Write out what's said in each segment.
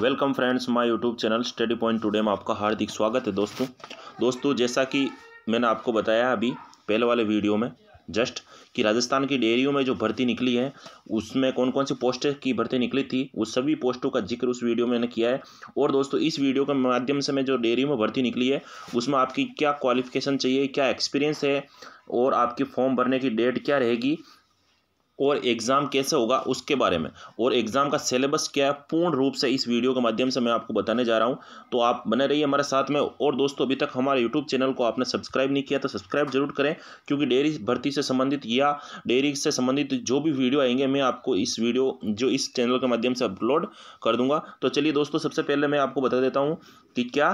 welcome friends my YouTube channel study point today में आपका हार्दिक स्वागत है दोस्तों दोस्तों जैसा कि मैंने आपको बताया अभी पहले वाले वीडियो में जस्ट कि राजस्थान की डेयरियों में जो भर्ती निकली है उसमें कौन कौन सी पोस्ट की भर्ती निकली थी उस सभी पोस्टों का जिक्र उस वीडियो में मैंने किया है और दोस्तों इस वीडियो के माध्यम से मैं जो डेयरी में भर्ती निकली है उसमें आपकी क्या क्वालिफिकेशन चाहिए क्या एक्सपीरियंस है और आपकी फॉर्म भरने की डेट क्या रहेगी और एग्ज़ाम कैसे होगा उसके बारे में और एग्ज़ाम का सिलेबस क्या है पूर्ण रूप से इस वीडियो के माध्यम से मैं आपको बताने जा रहा हूँ तो आप बने रहिए हमारे साथ में और दोस्तों अभी तक हमारे यूट्यूब चैनल को आपने सब्सक्राइब नहीं किया तो सब्सक्राइब जरूर करें क्योंकि डेयरी भर्ती से संबंधित या डेयरी से संबंधित जो भी वीडियो आएंगे मैं आपको इस वीडियो जो इस चैनल के माध्यम से अपलोड कर दूँगा तो चलिए दोस्तों सबसे पहले मैं आपको बता देता हूँ कि क्या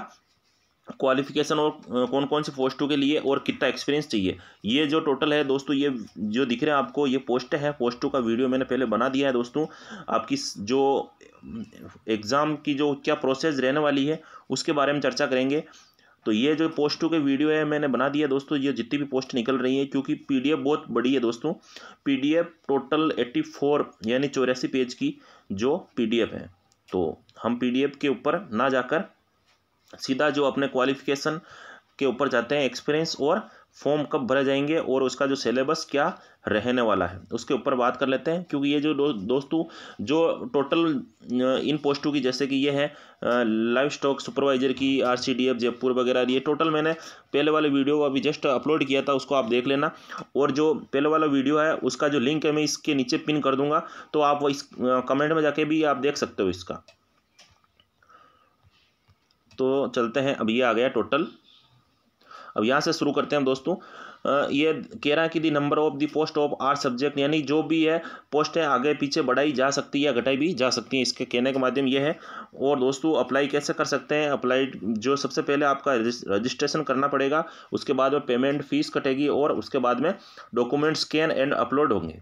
क्वालिफिकेशन और कौन कौन सी पोस्टों के लिए और कितना एक्सपीरियंस चाहिए ये जो टोटल है दोस्तों ये जो दिख रहे हैं आपको ये पोस्ट है पोस्टों का वीडियो मैंने पहले बना दिया है दोस्तों आपकी जो एग्ज़ाम की जो क्या प्रोसेस रहने वाली है उसके बारे में चर्चा करेंगे तो ये जो पोस्टों के वीडियो है मैंने बना दिया दोस्तों ये जितनी भी पोस्ट निकल रही है क्योंकि पी बहुत बड़ी है दोस्तों पी टोटल एट्टी यानी चौरासी पेज की जो पी है तो हम पी के ऊपर ना जाकर सीधा जो अपने क्वालिफिकेशन के ऊपर जाते हैं एक्सपीरियंस और फॉर्म कब भरे जाएंगे और उसका जो सिलेबस क्या रहने वाला है उसके ऊपर बात कर लेते हैं क्योंकि ये जो दो, दोस्तों जो टोटल इन पोस्टों की जैसे कि ये है लाइव स्टॉक सुपरवाइजर की R C D F Jaipur वगैरह ये टोटल मैंने पहले वाले वीडियो को अभी जस्ट अपलोड किया था उसको आप देख लेना और जो पहले वाला वीडियो है उसका जो लिंक है मैं इसके नीचे पिन कर दूंगा तो आप इस कमेंट में जाके भी आप देख सकते हो इसका तो चलते हैं अब ये आ गया टोटल अब यहाँ से शुरू करते हैं दोस्तों ये कह रहा है कि the number of the post of are subject यानी जो भी है पोस्ट है आगे पीछे बढ़ाई जा सकती है या घटाई भी जा सकती है इसके कहने का माध्यम ये है और दोस्तों अप्लाई कैसे कर सकते हैं अप्लाई जो सबसे पहले आपका रजिस्ट्रेशन करना पड़ेगा उसके बाद में पेमेंट फीस कटेगी और उसके बाद में डॉक्यूमेंट स्कैन एंड अपलोड होंगे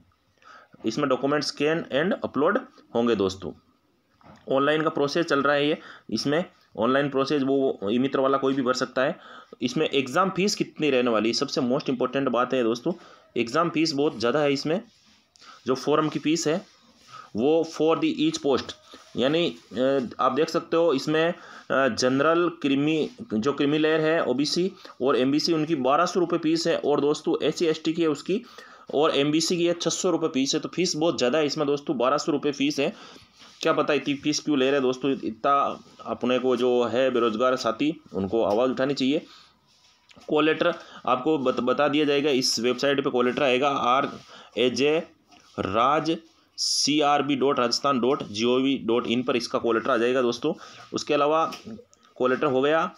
इसमें डॉक्यूमेंट स्कैन एंड अपलोड होंगे दोस्तों ऑनलाइन का प्रोसेस चल रहा है ये इसमें ऑनलाइन प्रोसेस वो ई मित्र वाला कोई भी भर सकता है इसमें एग्ज़ाम फीस कितनी रहने वाली है सबसे मोस्ट इंपॉर्टेंट बात है दोस्तों एग्ज़ाम फीस बहुत ज़्यादा है इसमें जो फॉरम की फ़ीस है वो फॉर दी ईच पोस्ट यानी आप देख सकते हो इसमें जनरल क्रिमी जो क्रिमी लेयर है ओबीसी और एमबीसी उनकी बारह सौ रुपये फीस है और दोस्तों एस सी एस टी की है उसकी और एम की है छः सौ रुपये फीस है तो फीस बहुत ज़्यादा है इसमें दोस्तों बारह सौ रुपये फीस है क्या पता इतनी फीस क्यों ले रहे हैं दोस्तों इतना अपने को जो है बेरोजगार साथी उनको आवाज़ उठानी चाहिए कॉलेटर आपको बत, बता दिया जाएगा इस वेबसाइट पर कॉलेटर लेटर आएगा R A J Raj C R B dot Rajasthan dot G O V dot in पर इसका कॉलेटर आ जाएगा दोस्तों उसके अलावा कॉलेटर हो गया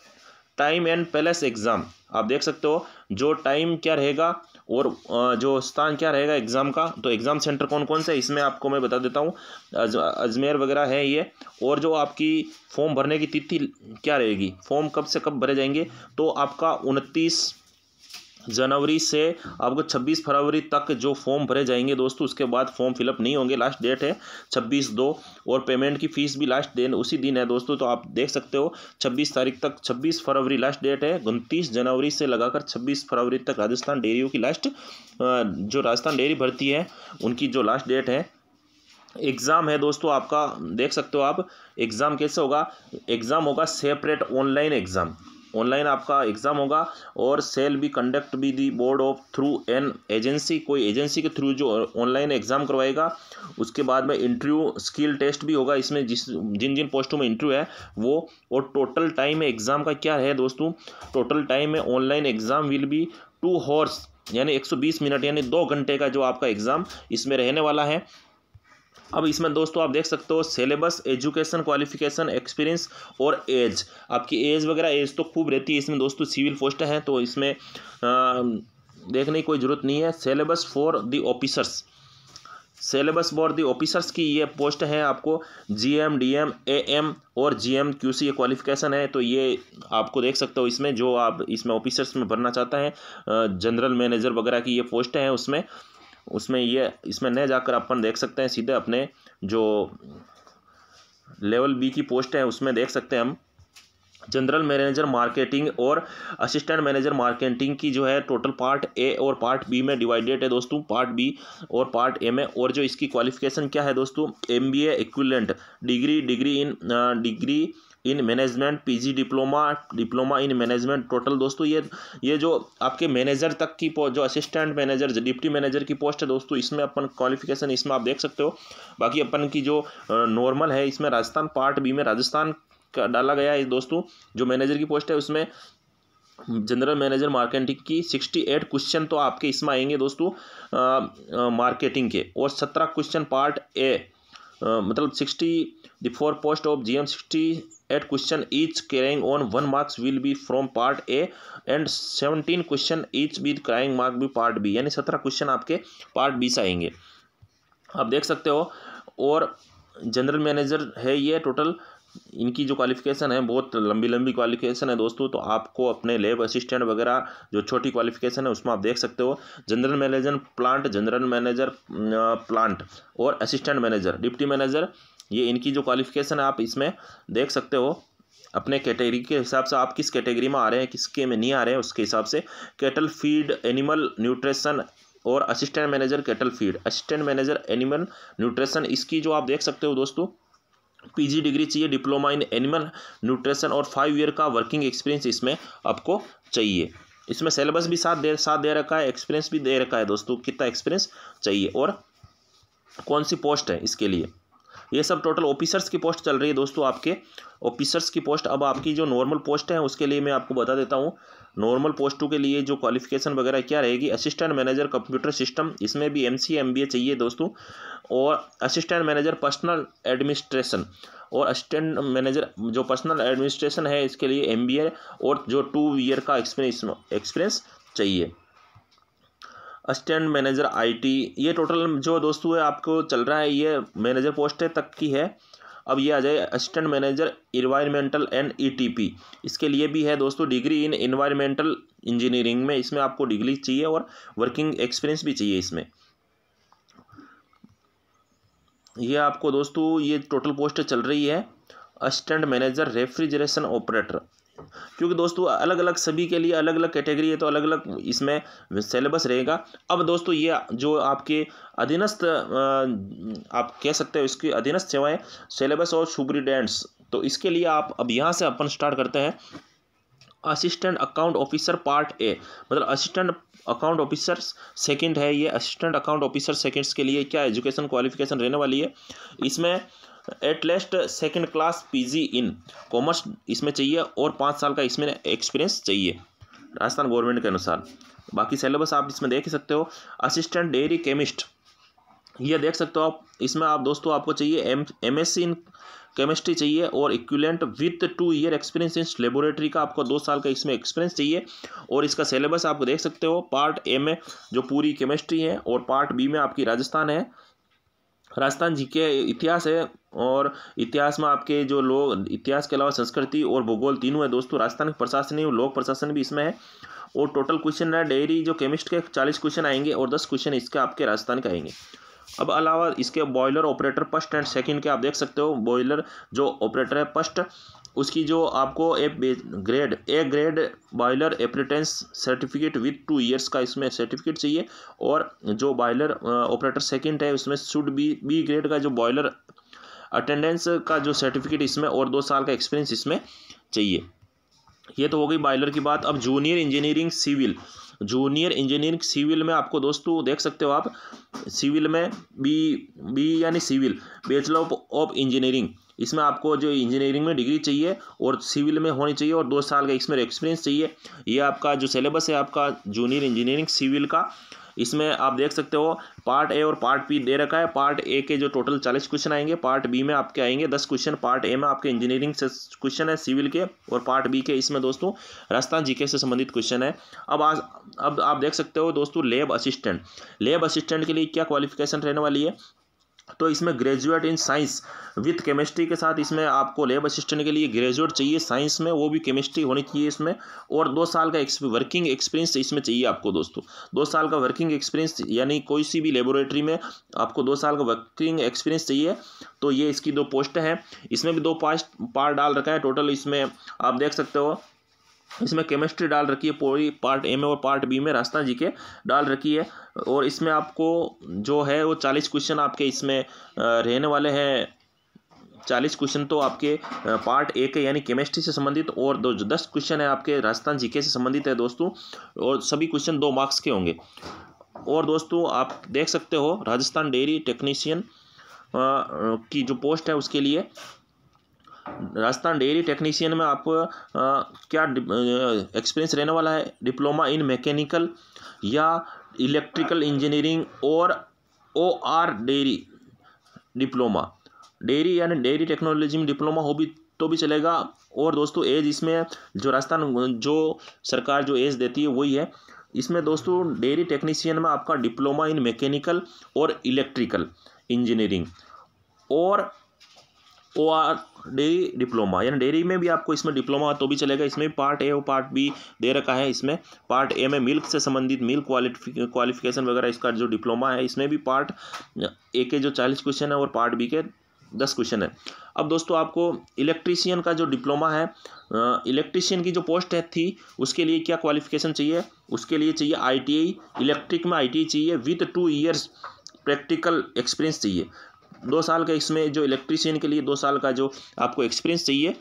टाइम एंड पैलेस एग्ज़ाम आप देख सकते हो जो टाइम क्या रहेगा और जो स्थान क्या रहेगा एग्ज़ाम का तो एग्ज़ाम सेंटर कौन कौन सा इसमें आपको मैं बता देता हूँ अजमेर वगैरह है ये और जो आपकी फॉर्म भरने की तिथि क्या रहेगी फॉर्म कब से कब भरे जाएंगे तो आपका उनतीस जनवरी से आपको 26 फरवरी तक जो फॉर्म भरे जाएंगे दोस्तों उसके बाद फॉर्म फिलअप नहीं होंगे लास्ट डेट है 26 दो और पेमेंट की फ़ीस भी लास्ट दिन उसी दिन है दोस्तों तो आप देख सकते हो 26 तारीख तक 26 फरवरी लास्ट डेट है उनतीस जनवरी से लगाकर 26 फरवरी तक राजस्थान डेयरियों की लास्ट जो राजस्थान डेयरी भर्ती है उनकी जो लास्ट डेट है एग्ज़ाम है दोस्तों आपका देख सकते हो आप एग्ज़ाम कैसे होगा एग्ज़ाम होगा सेपरेट ऑनलाइन एग्ज़ाम ऑनलाइन आपका एग्ज़ाम होगा और shall be conduct by the board of through an agency कोई एजेंसी के थ्रू जो ऑनलाइन एग्ज़ाम करवाएगा उसके बाद में इंटरव्यू स्किल टेस्ट भी होगा इसमें जिस जिन जिन पोस्टों में इंटरव्यू है वो और टोटल टाइम एग्ज़ाम का क्या है दोस्तों टोटल टाइम है online exam will be two hours यानी 120 मिनट यानी दो घंटे का जो आपका एग्ज़ाम इसमें रहने वाला है अब इसमें दोस्तों आप देख सकते हो सिलेबस एजुकेशन क्वालिफिकेशन एक्सपीरियंस और एज आपकी एज वगैरह एज तो खूब रहती है इसमें दोस्तों सिविल पोस्ट है तो इसमें आ, देखने की कोई ज़रूरत नहीं है syllabus for the officers syllabus for the officers की ये पोस्ट है आपको G M D M A M और जी एम क्यू सी ये क्वालिफिकेशन है तो ये आपको देख सकते हो इसमें जो आप इसमें ऑफिसर्स में भरना चाहते हैं जनरल मैनेजर वगैरह की ये पोस्ट है उसमें उसमें ये इसमें न जाकर अपन देख सकते हैं सीधे अपने जो लेवल बी की पोस्ट है उसमें देख सकते हैं हम जनरल मैनेजर मार्केटिंग और असिस्टेंट मैनेजर मार्केटिंग की जो है टोटल पार्ट ए और पार्ट बी में डिवाइडेड है दोस्तों पार्ट बी और पार्ट ए में और जो इसकी क्वालिफिकेशन क्या है दोस्तों M B equivalent degree degree in degree in management PG diploma diploma in management total दोस्तों ये ये जो आपके मैनेजर तक की जो असिस्टेंट मैनेजर डिप्टी मैनेजर की पोस्ट है दोस्तों इसमें अपन क्वालिफिकेशन इसमें आप देख सकते हो बाकी अपन की जो नॉर्मल है इसमें राजस्थान पार्ट बी में राजस्थान का डाला गया है दोस्तों जो मैनेजर की पोस्ट है उसमें जनरल मैनेजर मार्केटिंग की सिक्सटी एट क्वेश्चन तो आपके इसमें आएंगे दोस्तों मार्केटिंग के और सत्रह क्वेश्चन पार्ट ए आ, मतलब sixty the four post of G M sixty eight question each carrying on one marks will be from part A and seventeen question each with carrying mark be part B यानी सत्रह question आपके part B से आएंगे आप देख सकते हो और जनरल मैनेजर है ये टोटल इनकी जो क्वालिफिकेशन है बहुत लंबी लंबी क्वालिफिकेशन है दोस्तों तो आपको अपने लेब असिस्टेंट वगैरह जो छोटी क्वालिफिकेशन है उसमें आप देख सकते हो general manager plant general manager plant और असिस्टेंट मैनेजर डिप्टी मैनेजर ये इनकी जो क्वालिफिकेशन है आप इसमें देख सकते हो अपने कैटेगरी के हिसाब से आप किस कैटेगरी में आ रहे हैं किसके में नहीं आ रहे हैं उसके हिसाब से कैटल फीड एनिमल न्यूट्रिशन और assistant manager cattle feed assistant manager animal nutrition इसकी जो आप देख सकते हो दोस्तों पीजी डिग्री चाहिए डिप्लोमा इन एनिमल न्यूट्रिशन और फाइव ईयर का वर्किंग एक्सपीरियंस इसमें आपको चाहिए इसमें सेलेबस भी साथ दे साथ दे रखा है एक्सपीरियंस भी दे रखा है दोस्तों कितना एक्सपीरियंस चाहिए और कौन सी पोस्ट है इसके लिए ये सब टोटल ऑफिसर्स की पोस्ट चल रही है दोस्तों आपके ऑफिसर्स की पोस्ट अब आपकी जो नॉर्मल पोस्ट है उसके लिए मैं आपको बता देता हूँ नॉर्मल पोस्टों के लिए जो क्वालिफिकेशन वगैरह क्या रहेगी असिस्टेंट मैनेजर कंप्यूटर सिस्टम इसमें भी M C M B A चाहिए दोस्तों और असिस्टेंट मैनेजर पर्सनल एडमिनिस्ट्रेशन और असिस्टेंट मैनेजर जो पर्सनल एडमिनिस्ट्रेशन है इसके लिए एम बी ए और जो टू ईयर का एक्सपीरियंस एक्सपीरियंस चाहिए असिस्टेंट मैनेजर आईटी ये टोटल जो दोस्तों है आपको चल रहा है ये मैनेजर पोस्ट तक की है अब ये आ जाए assistant manager environmental and ETP इसके लिए भी है दोस्तों डिग्री इन इन्वायरमेंटल इंजीनियरिंग में इसमें आपको डिग्री चाहिए और वर्किंग एक्सपीरियंस भी चाहिए इसमें ये आपको दोस्तों ये टोटल पोस्ट चल रही है असिस्टेंट मैनेजर रेफ्रिजरेशन ऑपरेटर क्योंकि दोस्तों अलग अलग सभी के लिए अलग अलग कैटेगरी है तो अलग अलग इसमें सिलेबस रहेगा अब दोस्तों ये जो आपके अधीनस्थ आप कह सकते हो इसकी अधीनस्थ सेवाएं सिलेबस और सुप्रिडेंट्स तो इसके लिए आप अब यहाँ से अपन स्टार्ट करते हैं assistant account officer part A मतलब असिस्टेंट अकाउंट ऑफिसर सेकेंड है ये असिस्टेंट अकाउंट ऑफिसर सेकेंड्स के लिए क्या एजुकेशन क्वालिफिकेशन रहने वाली है इसमें at least second class PG in commerce इसमें चाहिए और पाँच साल का इसमें एक्सपीरियंस चाहिए राजस्थान गवर्नमेंट के अनुसार बाकी सिलेबस आप इसमें देख सकते हो असिस्टेंट डेयरी केमिस्ट ये देख सकते हो आप इसमें आप दोस्तों आपको चाहिए M M S C in chemistry चाहिए और equivalent with two year experience in laboratory का आपको दो साल का इसमें एक्सपीरियंस चाहिए और इसका सिलेबस आप देख सकते हो पार्ट ए में जो पूरी केमिस्ट्री है और पार्ट बी में आपकी राजस्थान है राजस्थान जी के इतिहास है और इतिहास में आपके जो लोग इतिहास के अलावा संस्कृति और भूगोल तीनों है दोस्तों राजस्थान के प्रशासनिक लोक प्रशासन भी इसमें है और टोटल क्वेश्चन है डेयरी जो केमिस्ट के चालीस क्वेश्चन आएंगे और दस क्वेश्चन इसके आपके राजस्थान के आएंगे अब अलावा इसके boiler operator first and second के आप देख सकते हो बॉयलर जो ऑपरेटर है फर्स्ट उसकी जो आपको A grade A grade boiler apprentice certificate with two years का इसमें सर्टिफिकेट चाहिए और जो बॉयलर ऑपरेटर सेकंड है उसमें शुड बी बी ग्रेड का जो बॉयलर अटेंडेंस का जो सर्टिफिकेट इसमें और दो साल का एक्सपीरियंस इसमें चाहिए ये तो हो गई बॉयलर की बात अब junior engineering civil junior engineering civil में आपको दोस्तों देख सकते हो आप सिविल में बी बी यानी सिविल बैचलर ऑफ इंजीनियरिंग इसमें आपको जो इंजीनियरिंग में डिग्री चाहिए और सिविल में होनी चाहिए और दो साल का इसमें एक्सपीरियंस चाहिए ये आपका जो सिलेबस है आपका जूनियर इंजीनियरिंग सिविल का इसमें आप देख सकते हो पार्ट ए और पार्ट बी दे रखा है पार्ट ए के जो टोटल चालीस क्वेश्चन आएंगे पार्ट बी में आपके आएंगे दस क्वेश्चन पार्ट ए में आपके इंजीनियरिंग से क्वेश्चन है सिविल के और पार्ट बी के इसमें दोस्तों राजस्थान जीके से संबंधित क्वेश्चन है अब आज अब आप देख सकते हो दोस्तों लेब असिस्टेंट लेब असिस्टेंट के लिए क्या क्वालिफिकेशन रहने वाली है तो इसमें graduate in science with chemistry के साथ इसमें आपको लेब असिस्टेंट के लिए ग्रेजुएट चाहिए साइंस में वो भी केमिस्ट्री होनी चाहिए इसमें और दो साल का एक्स्प, वर्किंग एक्सपीरियंस इसमें चाहिए आपको दोस्तों दो साल का वर्किंग एक्सपीरियंस यानी कोई सी भी लेबोरेटरी में आपको दो साल का वर्किंग एक्सपीरियंस चाहिए तो ये इसकी दो पोस्ट हैं इसमें भी दो पास्ट पार डाल रखा है टोटल इसमें आप देख सकते हो इसमें केमिस्ट्री डाल रखी है पूरी पार्ट ए में और पार्ट बी में रास्ता जी के डाल रखी है और इसमें आपको जो है वो चालीस क्वेश्चन आपके इसमें रहने वाले हैं चालीस क्वेश्चन तो आपके पार्ट ए के यानी केमिस्ट्री से संबंधित और दो दस क्वेश्चन है आपके राजस्थान जीके से संबंधित है दोस्तों और सभी क्वेश्चन दो मार्क्स के होंगे और दोस्तों आप देख सकते हो राजस्थान डेयरी टेक्नीशियन की जो पोस्ट है उसके लिए राजस्थान डेयरी टेक्नीशियन में आपको क्या एक्सपीरियंस रहने वाला है डिप्लोमा इन मैकेनिकल या इलेक्ट्रिकल इंजीनियरिंग और O R dairy diploma dairy यानी डेयरी टेक्नोलॉजी में डिप्लोमा हो भी तो भी चलेगा और दोस्तों एज इसमें जो राजस्थान जो सरकार जो एज देती है वही है इसमें दोस्तों डेयरी टेक्नीशियन में आपका डिप्लोमा इन मैकेनिकल और इलेक्ट्रिकल इंजीनियरिंग और ओ आर डेयरी डिप्लोमा यानी डेयरी में भी आपको इसमें डिप्लोमा तो भी चलेगा इसमें पार्ट ए और पार्ट बी दे रखा है इसमें पार्ट ए में मिल्क से संबंधित मिल्क क्वालिफिकेशन वगैरह इसका जो डिप्लोमा है इसमें भी पार्ट ए के जो चालीस क्वेश्चन है और पार्ट बी के दस क्वेश्चन है अब दोस्तों आपको इलेक्ट्रीशियन का जो डिप्लोमा है इलेक्ट्रीशियन की जो पोस्ट है थी उसके लिए क्या क्वालिफिकेशन चाहिए उसके लिए चाहिए आईटीआई इलेक्ट्रिक में आईटीआई चाहिए with two years practical experience चाहिए दो साल का इसमें जो इलेक्ट्रीशियन के लिए दो साल का जो आपको एक्सपीरियंस चाहिए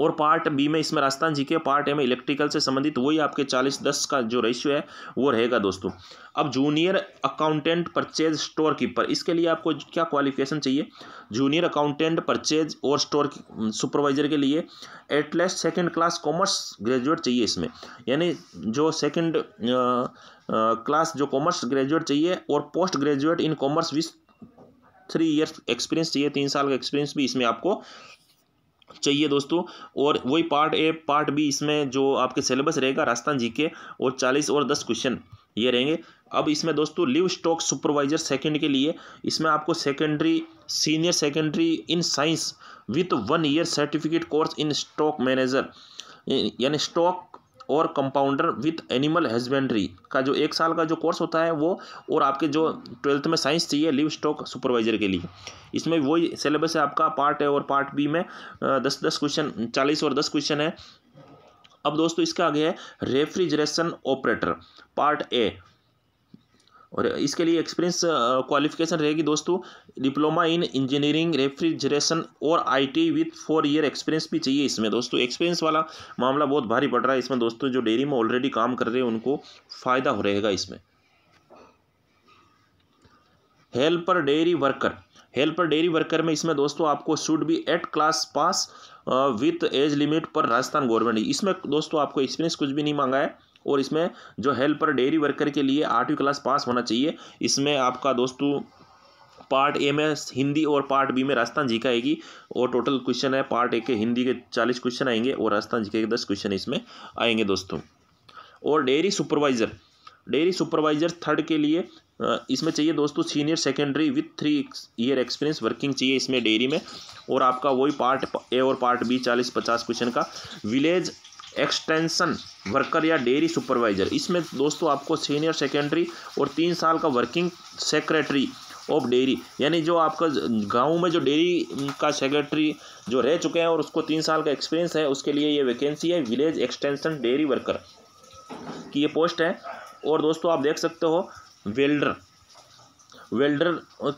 और पार्ट बी में इसमें राजस्थान जी के पार्ट ए में इलेक्ट्रिकल से संबंधित वही आपके चालीस दस का जो रेशियो है वो रहेगा दोस्तों अब junior accountant purchase store keeper इसके लिए आपको क्या क्वालिफिकेशन चाहिए जूनियर अकाउंटेंट परचेज और स्टोर सुपरवाइजर के लिए at least second class commerce graduate चाहिए इसमें यानी जो सेकेंड क्लास जो कॉमर्स ग्रेजुएट चाहिए और post graduate in commerce with three years experience चाहिए तीन साल का एक्सपीरियंस भी इसमें आपको चाहिए दोस्तों और वही पार्ट ए पार्ट बी इसमें जो आपके सिलेबस रहेगा राजस्थान जी के और चालीस और दस क्वेश्चन ये रहेंगे अब इसमें दोस्तों लिव स्टॉक सुपरवाइजर सेकंड के लिए इसमें आपको secondary senior secondary in science with one year certificate course in stock manager यानी स्टॉक और कंपाउंडर विथ एनिमल हस्बेंड्री का जो एक साल का जो कोर्स होता है वो और आपके जो ट्वेल्थ में साइंस चाहिए लिव स्टॉक सुपरवाइजर के लिए इसमें वही सिलेबस है आपका पार्ट ए और पार्ट बी में दस दस क्वेश्चन चालीस और दस क्वेश्चन है अब दोस्तों इसका आगे है रेफ्रिजरेशन ऑपरेटर पार्ट ए और इसके लिए एक्सपीरियंस क्वालिफिकेशन रहेगी दोस्तों डिप्लोमा इन इंजीनियरिंग रेफ्रिजरेशन और IT with four year experience भी चाहिए इसमें दोस्तों एक्सपीरियंस वाला मामला बहुत भारी पड़ रहा है इसमें दोस्तों जो डेयरी में ऑलरेडी काम कर रहे हैं उनको फ़ायदा हो रहेगा इसमें helper dairy worker helper dairy worker में इसमें दोस्तों आपको should be eight class pass with age limit पर राजस्थान गवर्नमेंट इसमें दोस्तों आपको एक्सपीरियंस कुछ भी नहीं मांगा है और इसमें जो हेल्पर डेयरी वर्कर के लिए आठवीं क्लास पास होना चाहिए इसमें आपका दोस्तों पार्ट ए में हिंदी और पार्ट बी में राजस्थान जी का आएगी और टोटल क्वेश्चन है पार्ट ए के हिंदी के चालीस क्वेश्चन आएंगे और राजस्थान जी के दस क्वेश्चन इसमें आएंगे दोस्तों और dairy supervisor dairy supervisor third के लिए इसमें चाहिए दोस्तों senior secondary with three year experience working चाहिए इसमें डेयरी में और आपका वही पार्ट ए और पार्ट बी चालीस पचास क्वेश्चन का विलेज एक्सटेंशन वर्कर या डेयरी सुपरवाइजर इसमें दोस्तों आपको सीनियर सेकेंडरी और तीन साल का वर्किंग सेक्रेटरी ऑफ डेयरी यानी जो आपका गांव में जो डेयरी का सेक्रेटरी जो रह चुके हैं और उसको तीन साल का एक्सपीरियंस है उसके लिए ये वैकेंसी है विलेज एक्सटेंशन डेयरी वर्कर की ये पोस्ट है और दोस्तों आप देख सकते हो वेल्डर वेल्डर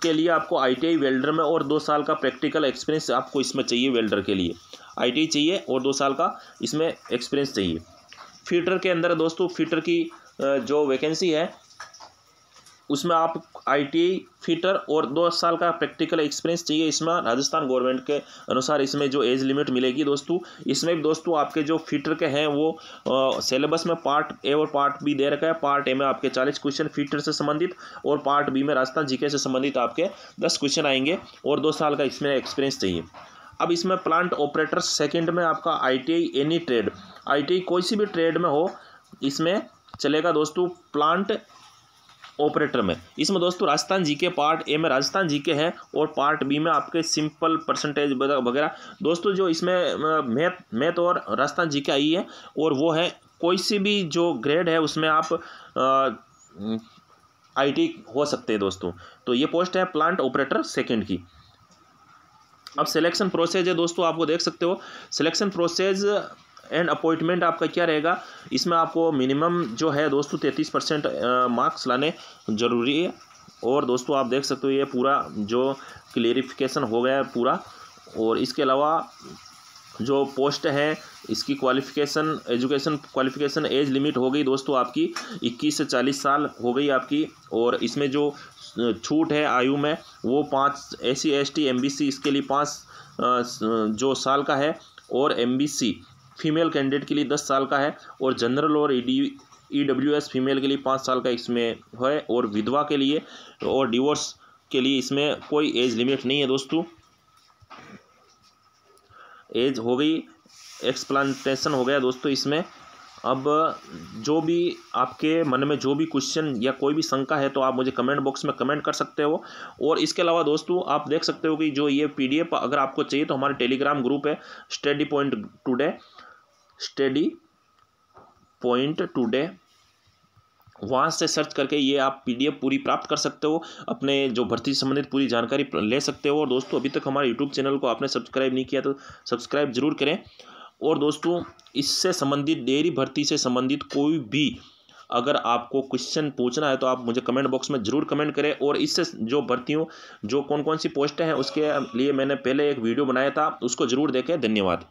के लिए आपको आई वेल्डर में और दो साल का प्रैक्टिकल एक्सपीरियंस आपको इसमें चाहिए वेल्डर के लिए आई चाहिए और दो साल का इसमें एक्सपीरियंस चाहिए फीटर के अंदर दोस्तों फीटर की जो वैकेंसी है उसमें आप आई फिटर और दो साल का प्रैक्टिकल एक्सपीरियंस चाहिए इसमें राजस्थान गवर्नमेंट के अनुसार इसमें जो एज लिमिट मिलेगी दोस्तों इसमें भी दोस्तों आपके जो फिटर के हैं वो सिलेबस में पार्ट ए और पार्ट बी दे रखा है पार्ट ए में आपके चालीस क्वेश्चन फिटर से संबंधित और पार्ट बी में राजस्थान जीके से संबंधित आपके दस क्वेश्चन आएंगे और दो साल का इसमें एक्सपीरियंस चाहिए अब इसमें प्लांट ऑपरेटर सेकेंड में आपका आई एनी ट्रेड आई कोई सी भी ट्रेड में हो इसमें चलेगा दोस्तों प्लांट ऑपरेटर में इसमें दोस्तों राजस्थान जी के पार्ट ए में राजस्थान जी के है और पार्ट बी में आपके सिंपल परसेंटेज वगैरह दोस्तों जो इसमें मैथ मैथ और राजस्थान जी के आई है और वो है कोई सी भी जो ग्रेड है उसमें आप आईटी हो सकते हैं दोस्तों तो ये पोस्ट है प्लांट ऑपरेटर सेकेंड की अब सिलेक्शन प्रोसेस है दोस्तों आपको देख सकते हो सिलेक्शन प्रोसेस एंड अपॉइंटमेंट आपका क्या रहेगा इसमें आपको मिनिमम जो है दोस्तों तैंतीस परसेंट मार्क्स लाने ज़रूरी है और दोस्तों आप देख सकते हो ये पूरा जो क्लेरिफिकेशन हो गया है पूरा और इसके अलावा जो पोस्ट है इसकी qualification education qualification age limit हो गई दोस्तों आपकी 21 से 40 साल हो गई आपकी और इसमें जो छूट है आयु में वो पाँच A C S T M B C इसके लिए पाँच जो साल का है और M B C female candidate के लिए दस साल का है और जनरल और E E W S female के लिए पाँच साल का इसमें है और विधवा के लिए और डिवोर्स के लिए इसमें कोई एज लिमिट नहीं है दोस्तों एज हो गई एक्सप्लानटेशन हो गया दोस्तों इसमें अब जो भी आपके मन में जो भी क्वेश्चन या कोई भी शंका है तो आप मुझे कमेंट बॉक्स में कमेंट कर सकते हो और इसके अलावा दोस्तों आप देख सकते हो कि जो ये पीडीएफ अगर आपको चाहिए तो हमारे टेलीग्राम ग्रुप है study point today study point today वहाँ से सर्च करके ये आप पीडीएफ पूरी प्राप्त कर सकते हो अपने जो भर्ती से संबंधित पूरी जानकारी ले सकते हो और दोस्तों अभी तक हमारे यूट्यूब चैनल को आपने सब्सक्राइब नहीं किया तो सब्सक्राइब जरूर करें और दोस्तों इससे संबंधित डेयरी भर्ती से संबंधित कोई भी अगर आपको क्वेश्चन पूछना है तो आप मुझे कमेंट बॉक्स में ज़रूर कमेंट करें और इससे जो भर्तियों जो कौन कौन सी पोस्टें हैं उसके लिए मैंने पहले एक वीडियो बनाया था उसको ज़रूर देखें धन्यवाद